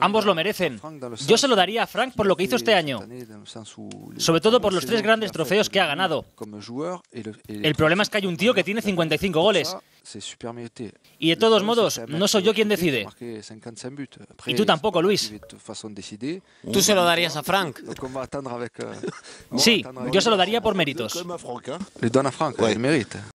Ambos lo merecen. Yo se lo daría a Frank por lo que hizo este año, sobre todo por los tres grandes trofeos que ha ganado. El problema es que hay un tío que tiene 55 goles. Y de todos modos, no soy yo quien decide. Y tú tampoco, Luis. Tú se lo darías a Frank. Euh, sí, yo se lo daría por méritos. Le dona Frank, el mérito.